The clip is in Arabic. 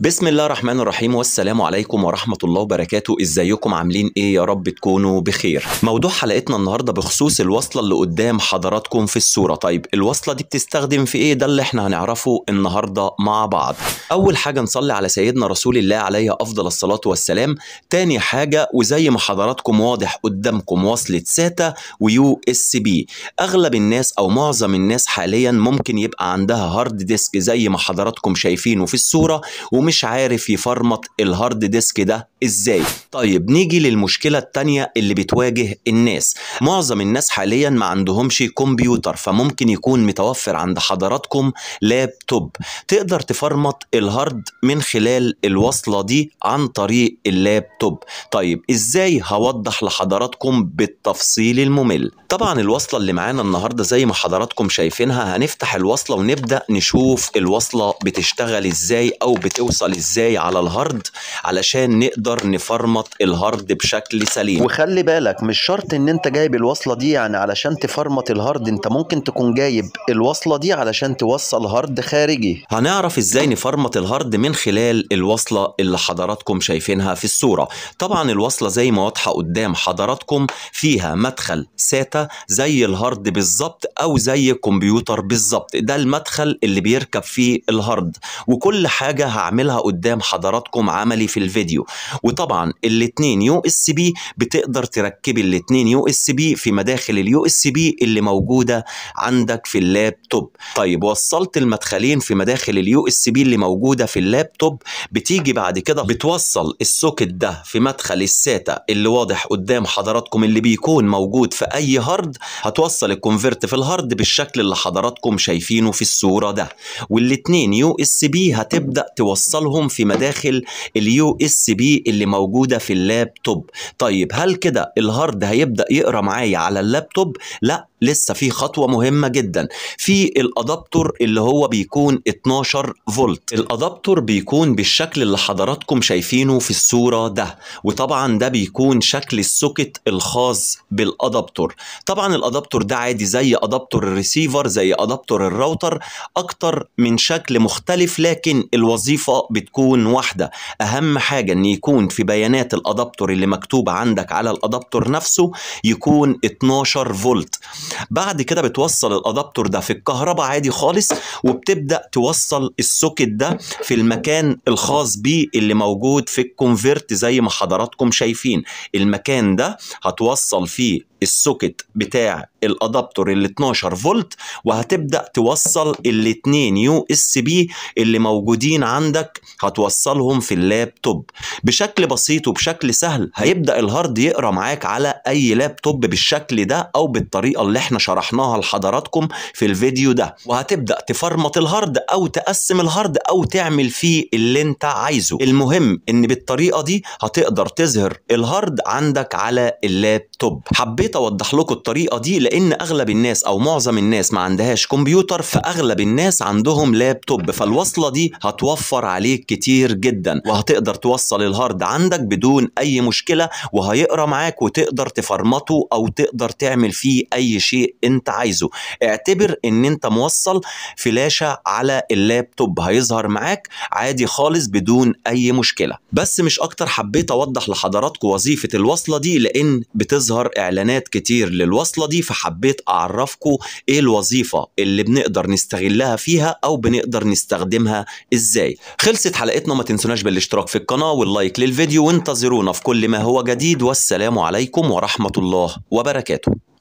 بسم الله الرحمن الرحيم والسلام عليكم ورحمة الله وبركاته ازيكم عاملين ايه يا رب تكونوا بخير موضوع حلقتنا النهاردة بخصوص الوصلة اللي قدام حضراتكم في الصورة طيب الوصلة دي بتستخدم في ايه ده اللي احنا هنعرفه النهاردة مع بعض اول حاجة نصلي على سيدنا رسول الله عليه افضل الصلاة والسلام تاني حاجة وزي ما حضراتكم واضح قدامكم وصلة ساتا ويو اس بي اغلب الناس او معظم الناس حاليا ممكن يبقى عندها هارد ديسك زي ما حضراتكم شايفينه في الصورة ومش عارف يفرمط الهارد ديسك ده ازاي طيب نيجي للمشكله التانية اللي بتواجه الناس معظم الناس حاليا ما عندهمش كمبيوتر فممكن يكون متوفر عند حضراتكم لابتوب تقدر تفرمط الهارد من خلال الوصله دي عن طريق اللابتوب طيب ازاي هوضح لحضراتكم بالتفصيل الممل طبعا الوصله اللي معانا النهارده زي ما حضراتكم شايفينها هنفتح الوصله ونبدا نشوف الوصله بتشتغل ازاي او بتوصل ازاي على الهارد علشان نقدر نقدر نفرمط الهارد بشكل سليم وخلي بالك مش شرط ان انت جايب الوصله دي يعني علشان تفرمط الهارد انت ممكن تكون جايب الوصله دي علشان توصل هارد خارجي هنعرف ازاي نفرمط الهارد من خلال الوصله اللي حضراتكم شايفينها في الصوره طبعا الوصله زي ما واضحه قدام حضراتكم فيها مدخل ساتا زي الهارد بالظبط او زي الكمبيوتر بالظبط ده المدخل اللي بيركب فيه الهارد وكل حاجه هعملها قدام حضراتكم عملي في الفيديو وطبعا الاثنين يو اس بي بتقدر تركبي الاثنين يو اس بي في مداخل اليو اس بي اللي موجوده عندك في اللابتوب طيب وصلت المدخلين في مداخل اليو اس بي اللي موجوده في اللابتوب بتيجي بعد كده بتوصل السوكت ده في مدخل الساتا اللي واضح قدام حضراتكم اللي بيكون موجود في اي هارد هتوصل الكونفرت في الهارد بالشكل اللي حضراتكم شايفينه في الصوره ده والاثنين يو اس بي هتبدا توصلهم في مداخل اليو اس بي اللي موجودة في اللابتوب طيب هل كده الهارد هيبدأ يقرأ معايا على اللابتوب؟ لا لسه في خطوة مهمة جدا في الأدابتور اللي هو بيكون 12 فولت الأدابتور بيكون بالشكل اللي حضراتكم شايفينه في الصورة ده وطبعا ده بيكون شكل السوكت الخاص بالأدابتور طبعا الأدابتور ده عادي زي أدابتور الريسيفر زي أدابتور الراوتر أكتر من شكل مختلف لكن الوظيفة بتكون واحدة أهم حاجة أن يكون يكون في بيانات الادابتور اللي مكتوبه عندك على الادابتور نفسه يكون 12 فولت بعد كده بتوصل الادابتور ده في الكهرباء عادي خالص وبتبدا توصل السوكت ده في المكان الخاص بيه اللي موجود في الكونفرت زي ما حضراتكم شايفين المكان ده هتوصل فيه السوكت بتاع الادابتور ال 12 فولت وهتبدا توصل الاثنين يو اس بي اللي موجودين عندك هتوصلهم في اللابتوب بشكل بسيط وبشكل سهل هيبدا الهارد يقرا معاك على اي لابتوب بالشكل ده او بالطريقه اللي احنا شرحناها لحضراتكم في الفيديو ده وهتبدا تفرمط الهارد او تقسم الهارد او تعمل فيه اللي انت عايزه المهم ان بالطريقه دي هتقدر تظهر الهارد عندك على اللابتوب حبيت حبيت اوضح لكم الطريقه دي لان اغلب الناس او معظم الناس ما عندهاش كمبيوتر فاغلب الناس عندهم لابتوب فالوصله دي هتوفر عليك كتير جدا وهتقدر توصل الهارد عندك بدون اي مشكله وهيقرا معاك وتقدر تفرمته او تقدر تعمل فيه اي شيء انت عايزه اعتبر ان انت موصل فلاشه على اللابتوب هيظهر معاك عادي خالص بدون اي مشكله بس مش اكتر حبيت اوضح لحضراتكم وظيفه الوصله دي لان بتظهر اعلانات استخدامات كتير للوصلة دي فحبيت أعرفكم إيه الوظيفة اللي بنقدر نستغلها فيها أو بنقدر نستخدمها إزاي خلصت حلقتنا ما تنسوناش بالاشتراك في القناة واللايك للفيديو وانتظرونا في كل ما هو جديد والسلام عليكم ورحمة الله وبركاته